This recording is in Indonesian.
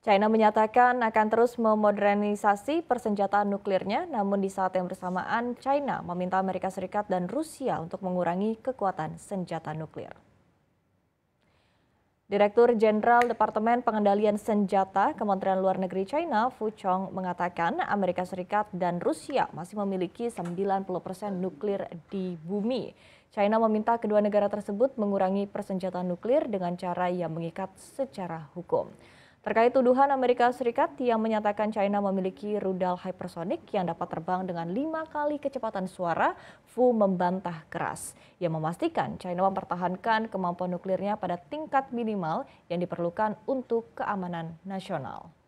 China menyatakan akan terus memodernisasi persenjataan nuklirnya, namun di saat yang bersamaan China meminta Amerika Serikat dan Rusia untuk mengurangi kekuatan senjata nuklir. Direktur Jenderal Departemen Pengendalian Senjata Kementerian Luar Negeri China, Fu Chong, mengatakan Amerika Serikat dan Rusia masih memiliki 90 persen nuklir di bumi. China meminta kedua negara tersebut mengurangi persenjataan nuklir dengan cara yang mengikat secara hukum terkait tuduhan Amerika Serikat yang menyatakan China memiliki rudal hypersonik yang dapat terbang dengan lima kali kecepatan suara, Fu membantah keras. Ia memastikan China mempertahankan kemampuan nuklirnya pada tingkat minimal yang diperlukan untuk keamanan nasional.